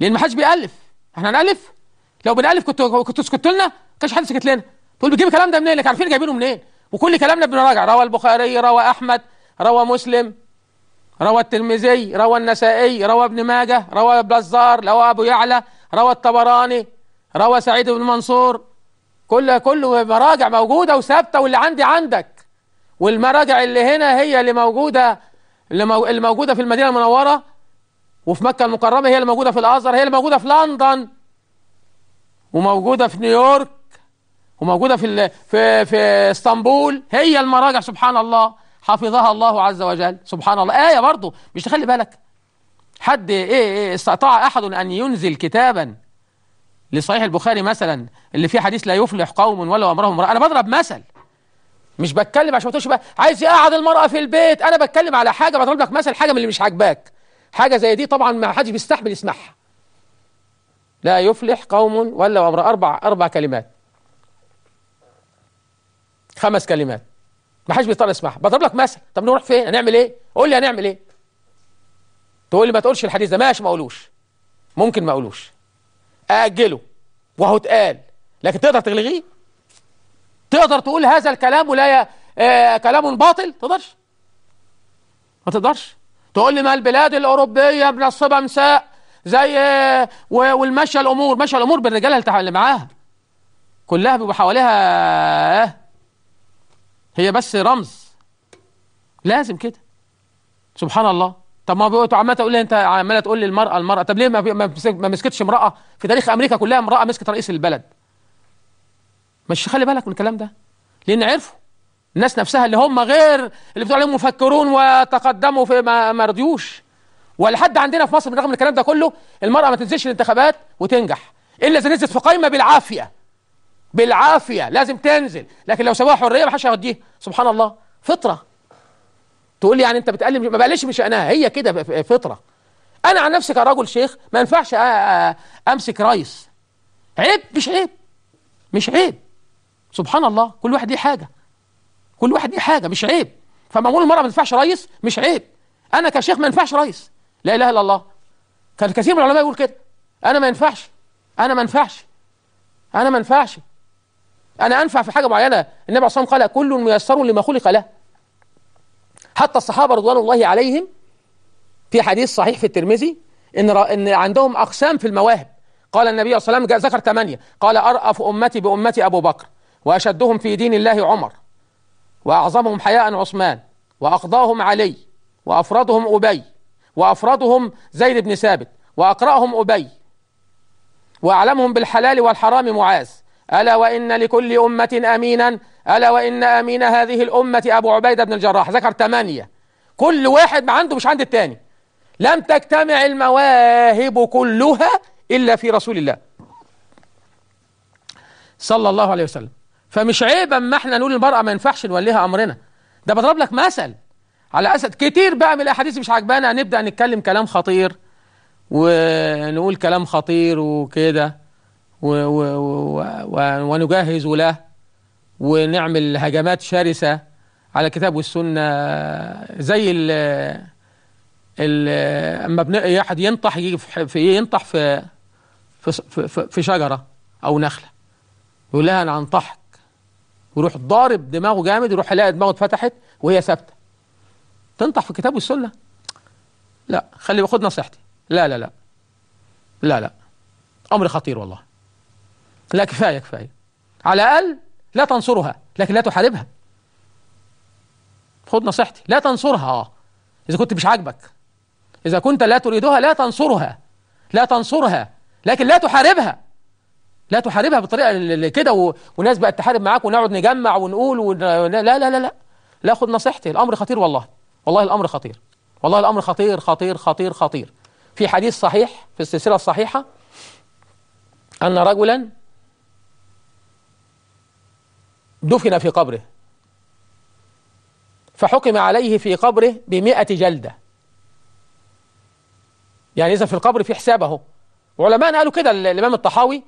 لان ما حدش بيالف احنا هنالف لو بنالف كنت كنت سكت لنا كانش حد سكت لنا تقول بتجيب الكلام ده منين لك عارفين جايبينه منين وكل كلامنا بنراجع روى البخاري روى احمد روى مسلم روى الترمذي روى النسائي روى ابن ماجه روى بلزار روى ابو يعلى روى الطبراني روى سعيد بن منصور كل كل مراجع موجوده وثابته واللي عندي عندك والمراجع اللي هنا هي اللي موجوده اللي موجوده في المدينه المنوره وفي مكه المكرمه هي اللي موجوده في الازهر هي اللي موجوده في لندن وموجوده في نيويورك وموجوده في في في اسطنبول هي المراجع سبحان الله حفظها الله عز وجل سبحان الله ايه برضه مش تخلي بالك حد ايه, إيه استطاع احد ان ينزل كتابا لصحيح البخاري مثلا اللي فيه حديث لا يفلح قوم ولا امرهم امراه انا بضرب مثل مش بتكلم عشان ما تقولش بقى عايز يقعد المراه في البيت انا بتكلم على حاجه بضرب لك مثل حاجه من اللي مش عاجباك حاجه زي دي طبعا ما حدش بيستحمل يسمعها لا يفلح قوم ولا امراه اربع اربع كلمات خمس كلمات ما حدش بيضطر يسمعها بضرب لك مثل طب نروح فين هنعمل ايه قول لي هنعمل ايه تقول لي ما تقولش الحديث ده ماشي ما اقولوش ممكن ما اقولوش أأجله وهو اتقال لكن تقدر تلغيه تقدر تقول هذا الكلام ولا ي... آه كلام باطل تقدرش ما تقدرش تقول لي ما البلاد الأوروبية بنصبها نساء زي آه والمشى الأمور مشى الأمور بالرجال اللي معاها كلها بيبقى حواليها آه. هي بس رمز لازم كده سبحان الله طب ما عمال تقول لي انت عماله تقول لي المراه المراه طب ليه ما مسكتش امراه في تاريخ امريكا كلها امراه مسكت رئيس البلد مش خلي بالك من الكلام ده لان عرفوا الناس نفسها اللي هم غير اللي بتقول عليهم مفكرون وتقدموا في ما, ما رضيوش ولحد عندنا في مصر بالرغم من الكلام ده كله المراه ما تنزلش الانتخابات وتنجح الا اذا نزلت في قائمه بالعافيه بالعافيه لازم تنزل لكن لو سابوها حريه ما حدش هيوديها سبحان الله فطره تقول لي يعني انت بتقلل ما بقلش مش انا هي كده فطره انا عن نفسي كراجل شيخ ما ينفعش امسك رايس عيب مش عيب مش عيب سبحان الله كل واحد ليه حاجه كل واحد ليه حاجه مش عيب فما اقول المراه ما ينفعش رايس مش عيب انا كشيخ ما ينفعش رايس لا اله الا الله كان كثير من العلماء يقول كده انا ما ينفعش انا ما ينفعش انا ما ينفعش انا انفع في حاجه معينه النبي عليه الصلاه والسلام قال كل ميسر لما خلق له حتى الصحابة رضوان الله عليهم في حديث صحيح في الترمذي إن, إن عندهم أقسام في المواهب قال النبي صلى الله عليه وسلم ذكر ثمانية قال أرأف أمتي بأمتي أبو بكر وأشدهم في دين الله عمر وأعظمهم حياء عثمان وأقضاهم علي وأفرادهم أبي وأفرادهم زيد بن ثابت وأقرأهم أبي وأعلمهم بالحلال والحرام معاذ ألا وإن لكل أمة أمينا ألا وإن أمين هذه الأمة أبو عبيدة بن الجراح ذكر ثمانية كل واحد ما عنده مش عند الثاني لم تجتمع المواهب كلها إلا في رسول الله صلى الله عليه وسلم فمش عيبا ما احنا نقول المرأة ما ينفعش نوليها أمرنا ده بضرب لك مثل على أسد كتير بقى من الأحاديث مش عجبانا نبدأ نتكلم كلام خطير ونقول كلام خطير وكده ونجهز له ونعمل هجمات شرسة على الكتاب والسنة زي ال ال اما احد ينطح يجي في ينطح في في, في في شجرة أو نخلة يقول لها أنا أنطحك ويروح ضارب دماغه جامد يروح يلاقي دماغه اتفتحت وهي ثابتة تنطح في الكتاب والسنة لا خلي خد نصيحتي لا لا لا لا لا أمر خطير والله لا كفاية كفاية على الأقل لا تنصرها لكن لا تحاربها خد نصيحتي لا تنصرها اذا كنت مش عاجبك اذا كنت لا تريدها لا تنصرها لا تنصرها لكن لا تحاربها لا تحاربها بالطريقه اللي كده و... وناس بقت تحارب معاك ونقعد نجمع ونقول ون... لا لا لا لا لا خد نصيحتي الامر خطير والله والله الامر خطير والله الامر خطير خطير خطير خطير في حديث صحيح في السلسله الصحيحه ان رجلا دفن في قبره فحكم عليه في قبره بمئة جلدة يعني إذا في القبر في حساب أهو وعلماء قالوا كده الإمام الطحاوي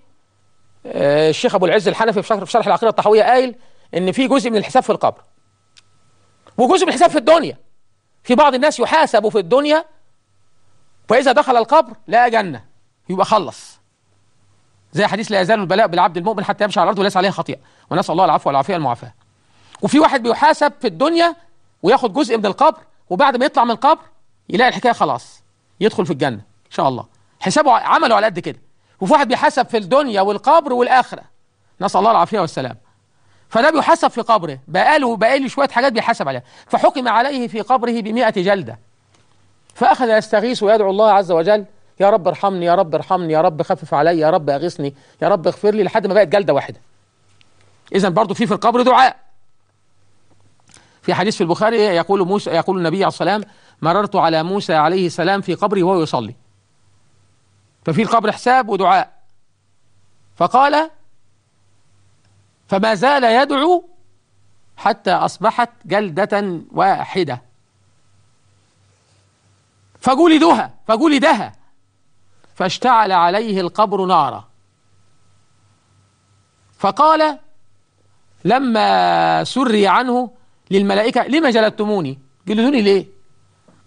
آه، الشيخ أبو العز الحنفي في شرح العقيدة الطحاوية قايل إن في جزء من الحساب في القبر وجزء من الحساب في الدنيا في بعض الناس يحاسب في الدنيا وإذا دخل القبر لا جنة يبقى خلص زي حديث لا يزال البلاء بالعبد المؤمن حتى يمشي على الارض وليس عليه خطيئه ونسال الله العفو والعافيه والمعافاه وفي واحد بيحاسب في الدنيا وياخد جزء من القبر وبعد ما يطلع من القبر يلاقي الحكايه خلاص يدخل في الجنه ان شاء الله حسابه عمله على قد كده وفي واحد بيحاسب في الدنيا والقبر والاخره نسال الله العافيه والسلام فده بيحاسب في قبره بقاله بقاله شويه حاجات بيحاسب عليها فحكم عليه في قبره بمئة جلده فاخذ يستغيث ويدعو الله عز وجل يا رب ارحمني يا رب ارحمني يا رب خفف علي يا رب اغثني يا رب اغفر لي لحد ما بقت جلده واحده اذا برضه في في القبر دعاء في حديث في البخاري يقول موسى يقول النبي عليه السلام مررت على موسى عليه السلام في قبره وهو يصلي ففي القبر حساب ودعاء فقال فما زال يدعو حتى أصبحت جلدة واحدة فجلدها فجلدها فاشتعل عليه القبر نارا فقال لما سري عنه للملائكة لما جلدتموني جلدوني ليه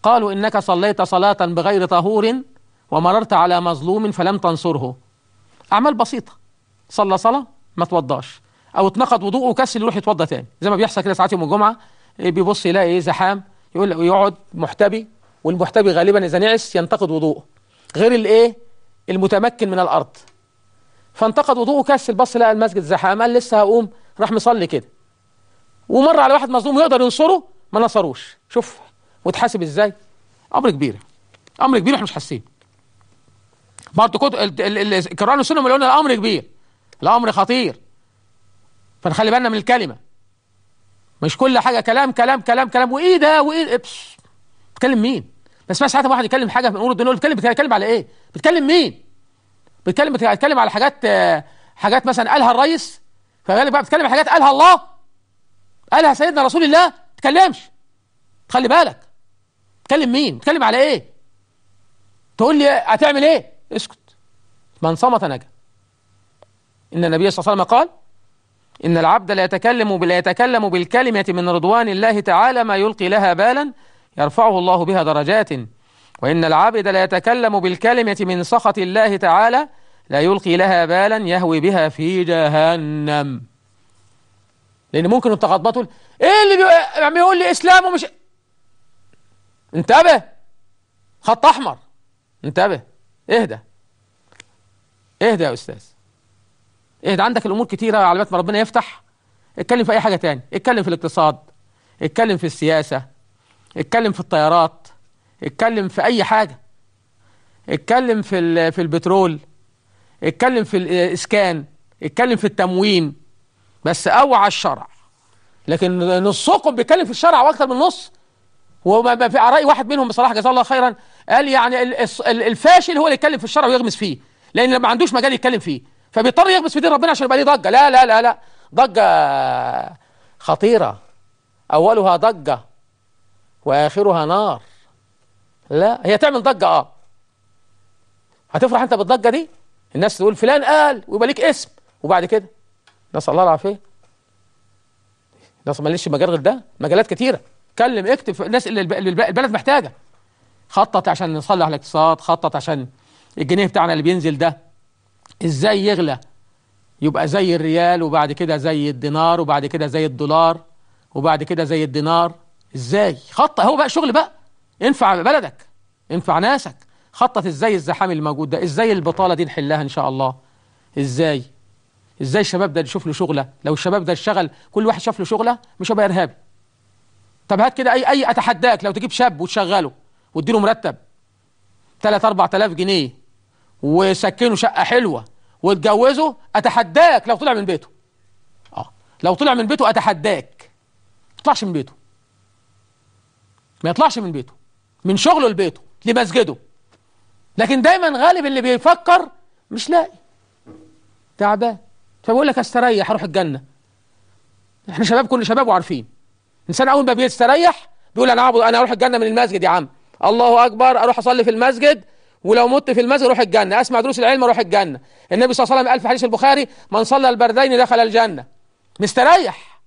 قالوا إنك صليت صلاة بغير طهور ومررت على مظلوم فلم تنصره أعمال بسيطة صلى صلاة ما توضاش أو اتنقض وضوءه وكسل يروح يتوضى تاني زي ما بيحصل كده ساعات يوم الجمعة إيه، بيبص يلاقي إيه زحام يقول يقعد محتبي والمحتبي غالبا إذا نعس ينتقد وضوءه غير الإيه المتمكن من الأرض فانتقد وضوءه كسل بص لقى المسجد زحام قال لسه هقوم راح مصلي كده ومر على واحد مظلوم يقدر ينصره ما نصروش شوف وتحاسب ازاي امر كبير امر كبير احنا مش حاسين برضه كتب القران والسنه ما قلنا الامر كبير الامر خطير فنخلي بالنا من الكلمه مش كل حاجه كلام كلام كلام كلام وايه ده وايه ابس إيه؟ بتكلم مين بسمع ساعات واحد يتكلم حاجه من امور الدنيا بيتكلم بيتكلم على ايه؟ بيتكلم مين؟ بيتكلم بيتكلم على حاجات حاجات مثلا قالها الرئيس فقال بقى بتتكلم على حاجات قالها الله قالها سيدنا رسول الله ما تتكلمش خلي بالك تكلم مين؟ تكلم على ايه؟ تقول لي هتعمل ايه؟ اسكت من صمت نجا ان النبي صلى الله عليه وسلم قال ان العبد لا يتكلم لا يتكلم بالكلمه من رضوان الله تعالى ما يلقي لها بالا يرفعه الله بها درجات وإن العبد لا يتكلم بالكلمة من سخط الله تعالى لا يلقي لها بالا يهوي بها في جهنم لأن ممكن التخبط إيه اللي بيقول لي إسلام ومش انتبه خط أحمر انتبه اهدى اهدى يا أستاذ اهدى عندك الأمور كتيرة على ما ربنا يفتح اتكلم في أي حاجة تاني اتكلم في الاقتصاد اتكلم في السياسة اتكلم في الطيارات اتكلم في اي حاجه اتكلم في في البترول اتكلم في الاسكان اتكلم في التموين بس اوعى الشرع لكن نصكم بيتكلم في الشرع واكثر من نص وما في راي واحد منهم بصراحه جزاه الله خيرا قال يعني الفاشل هو اللي يتكلم في الشرع ويغمس فيه لان ما عندوش مجال يتكلم فيه فبيضطر يغمس في دين ربنا عشان يبقى ليه ضجه لا لا لا لا ضجه خطيره اولها ضجه واخرها نار لا هي تعمل ضجه اه هتفرح انت بالضجه دي الناس تقول فلان قال ويبقى ليك اسم وبعد كده نسال الله العافيه ناس ماليش مجال غير ده مجالات كتيره كلم اكتب الناس اللي البلد محتاجه خطط عشان نصلح الاقتصاد خطط عشان الجنيه بتاعنا اللي بينزل ده ازاي يغلى يبقى زي الريال وبعد كده زي الدينار وبعد كده زي الدولار وبعد كده زي الدينار ازاي خطط هو بقى شغل بقى انفع بلدك انفع ناسك خطط ازاي الزحام الموجود ده ازاي البطاله دي نحلها ان شاء الله ازاي ازاي الشباب ده نشوف له شغله لو الشباب ده اشتغل كل واحد شاف له شغله مش هيبقى ارهابي طب هات كده اي اي اتحداك لو تجيب شاب وتشغله وتديله مرتب 3 4000 جنيه وسكنه شقه حلوه وتجوزه اتحداك لو طلع من بيته اه لو طلع من بيته اتحداك ما تطلعش من بيته ما يطلعش من بيته من شغله لبيته لمسجده لكن دايما غالب اللي بيفكر مش لاقي تعبان فبيقول لك استريح اروح الجنه احنا شباب كل شباب وعارفين الانسان اول ما بيستريح بيقول انا عبد انا اروح الجنه من المسجد يا عم الله اكبر اروح اصلي في المسجد ولو مت في المسجد اروح الجنه اسمع دروس العلم اروح الجنه النبي صلى الله عليه وسلم قال في حديث البخاري من صلى البردين دخل الجنه مستريح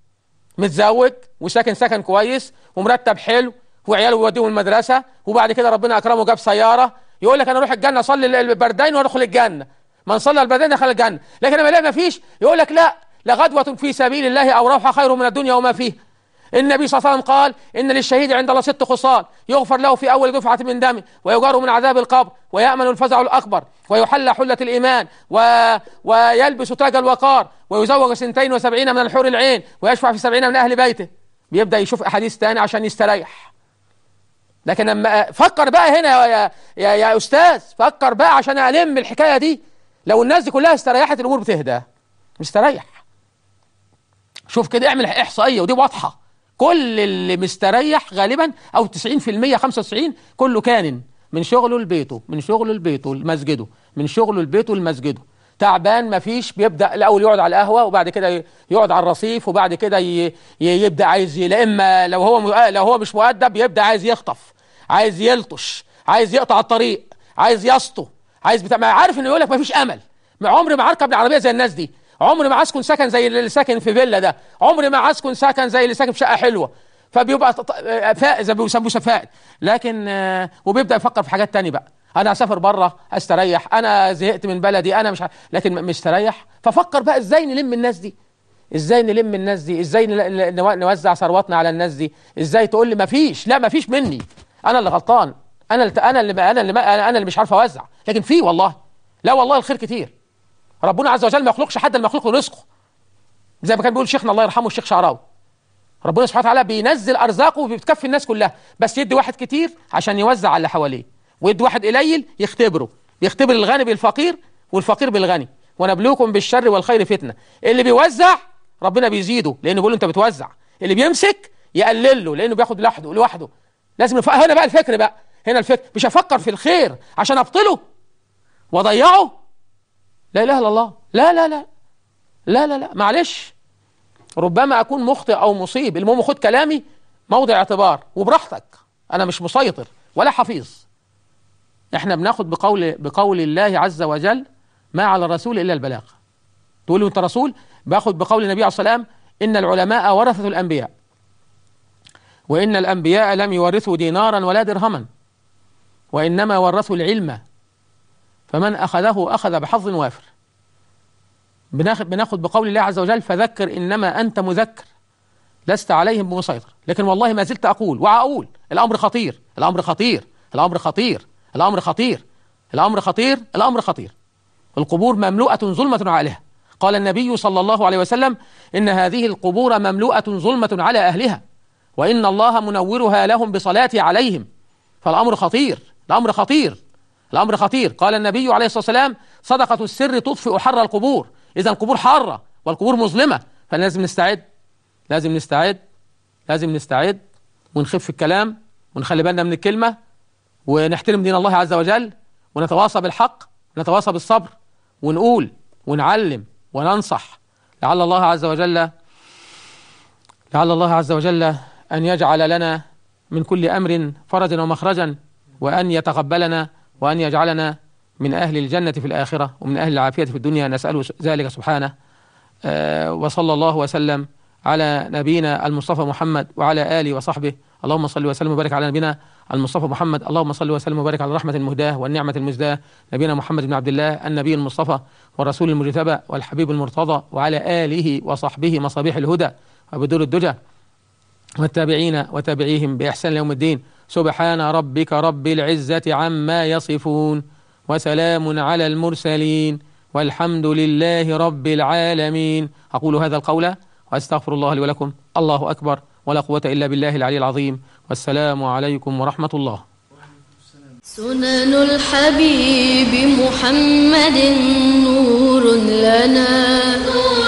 متزوج وساكن سكن كويس ومرتب حلو وعياله يوديهم المدرسه وبعد كده ربنا اكرمه جاب سياره يقول لك انا اروح الجنه اصلي البردين وادخل الجنه من صلى البردين دخل الجنه لكن لما يلاقي ما فيش يقول لك لا لغدوه في سبيل الله او روحه خير من الدنيا وما فيه النبي صلى الله عليه وسلم قال ان للشهيد عند الله ست خصال يغفر له في اول دفعه من دمه ويجار من عذاب القبر ويامن الفزع الاكبر ويحلى حله الايمان و... ويلبس تاج الوقار ويزوج سنتين وسبعين من الحور العين ويشفع في سبعين من اهل بيته بيبدا يشوف احاديث تاني عشان يستريح لكن لما فكر بقى هنا يا, يا, يا أستاذ فكر بقى عشان ألم الحكاية دي لو الناس دي كلها استريحت الأمور بتهدى مستريح شوف كده اعمل إحصائية ودي واضحة كل اللي مستريح غالبا أو 90% 95 كله كان من شغله لبيته من شغله لبيته لمسجده من شغله لبيته لمسجده تعبان ما فيش بيبدا الاول يقعد على القهوه وبعد كده يقعد على الرصيف وبعد كده يبدا عايز لا اما لو هو لو هو مش مؤدب يبدا عايز يخطف عايز يلطش عايز يقطع الطريق عايز يسطو عايز بتاع ما عارف انه يقول لك ما فيش امل ما عمري ما هركب العربيه زي الناس دي عمري ما هسكن سكن زي اللي ساكن في فيلا ده عمري ما هسكن سكن زي اللي ساكن في شقه حلوه فبيبقى فائز بيسموه سفائل لكن آه، وبيبدا يفكر في حاجات تانية بقى انا هسافر بره استريح انا زهقت من بلدي انا مش ه... لكن مستريح ففكر بقى ازاي نلم الناس دي ازاي نلم الناس دي ازاي نوزع ثرواتنا على الناس دي ازاي تقول لي مفيش لا مفيش مني انا اللي غلطان انا اللي انا اللي انا اللي انا اللي مش عارف اوزع لكن في والله لا والله الخير كتير ربنا عز وجل ما يخلقش حد المخلوق له رزقه زي ما كان بيقول شيخنا الله يرحمه الشيخ شعراوي ربنا سبحانه وتعالى بينزل ارزاقه وبتكفي الناس كلها بس يدي واحد كتير عشان يوزع على اللي حواليه ويدي واحد قليل يختبره بيختبر الغني بالفقير والفقير بالغني ونبلوكم بالشر والخير فتنه اللي بيوزع ربنا بيزيده لانه بيقول انت بتوزع اللي بيمسك يقلله لانه بياخد لوحده لوحده لازم نف... هنا بقى الفكر بقى هنا الفكر مش هفكر في الخير عشان ابطله واضيعه لا اله الا الله لا لا لا لا لا لا معلش ربما اكون مخطئ او مصيب المهم خد كلامي موضع اعتبار وبراحتك انا مش مسيطر ولا حفيظ احنا بناخد بقول بقول الله عز وجل ما على الرسول الا البلاغ تقول له انت رسول باخد بقول النبي عليه الصلاه والسلام ان العلماء ورثه الانبياء وإن الأنبياء لم يورثوا دينارا ولا درهما وإنما ورثوا العلم فمن أخذه أخذ بحظ وافر بناخد, بقول الله عز وجل فذكر إنما أنت مذكر لست عليهم بمسيطر لكن والله ما زلت أقول وأقول الأمر خطير الأمر خطير الأمر خطير الأمر خطير الأمر خطير الأمر خطير القبور مملوءة ظلمة عليها قال النبي صلى الله عليه وسلم إن هذه القبور مملوءة ظلمة على أهلها وإن الله منورها لهم بصلاتي عليهم فالأمر خطير الأمر خطير الأمر خطير قال النبي عليه الصلاة والسلام صدقة السر تطفئ حر القبور إذا القبور حارة والقبور مظلمة فلازم نستعد لازم نستعد لازم نستعد ونخف في الكلام ونخلي بالنا من الكلمة ونحترم دين الله عز وجل ونتواصى بالحق ونتواصى بالصبر ونقول ونعلم وننصح لعل الله عز وجل لعل الله عز وجل أن يجعل لنا من كل أمر فرجا ومخرجا وأن يتقبلنا وأن يجعلنا من أهل الجنة في الآخرة ومن أهل العافية في الدنيا نسأله ذلك سبحانه آه، وصلى الله وسلم على نبينا المصطفى محمد وعلى آله وصحبه اللهم صل وسلم وبارك على نبينا المصطفى محمد اللهم صل وسلم وبارك على الرحمة المهداة والنعمة المزداة نبينا محمد بن عبد الله النبي المصطفى والرسول المجتبى والحبيب المرتضى وعلى آله وصحبه مصابيح الهدى وبدور الدجى والتابعين وتابعيهم بإحسان يوم الدين سبحان ربك رب العزة عما يصفون وسلام على المرسلين والحمد لله رب العالمين أقول هذا القول وأستغفر الله لي ولكم الله أكبر ولا قوة إلا بالله العلي العظيم والسلام عليكم ورحمة الله سنن الحبيب محمد نور لنا نور